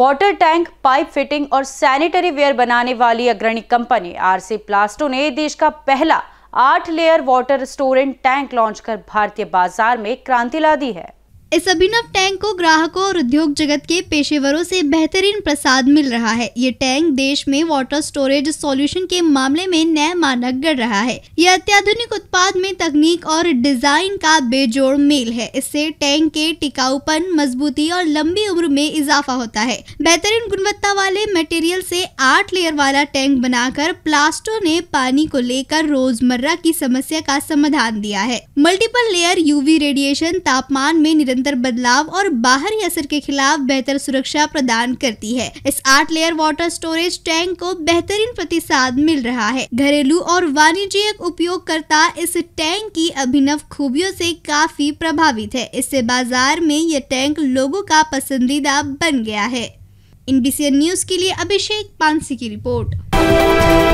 water tank pipe fitting और sanitary ware बनाने वाली अग्रणी कंपनी आरसी प्लास्टो ने देश का पहला आठ layer water storage tank launch कर भारतीय बाजार में क्रांति ला दी है इस अभिनव टैंक को ग्राहकों और उद्योग जगत के पेशेवरों से बेहतरीन प्रसाद मिल रहा है ये टैंक देश में वाटर स्टोरेज सॉल्यूशन के मामले में नए मानक गढ़ रहा है ये अत्याधुनिक उत्पाद में तकनीक और डिजाइन का बेजोड़ मेल है इससे टैंक के टिकाऊपन मजबूती और लंबी उम्र में इजाफा होता है बेहतरीन गुणवत्ता वाले मटेरियल से आठ लेयर वाला टैंक बनाकर प्लास्टो ने पानी को लेकर रोजमर्रा की समस्या का समाधान दिया है मल्टीपल लेयर यूवी रेडिएशन तापमान में निरंतर निरंतर बदलाव और बाहरी असर के खिलाफ बेहतर सुरक्षा प्रदान करती है इस आठ लेयर वाटर स्टोरेज टैंक को बेहतरीन प्रतिसाद मिल रहा है घरेलू और वाणिज्यिक उपयोगकर्ता इस टैंक की अभिनव खूबियों से काफी प्रभावित है इससे बाजार में यह टैंक लोगों का पसंदीदा बन गया है इन न्यूज के लिए अभिषेक पानसी की रिपोर्ट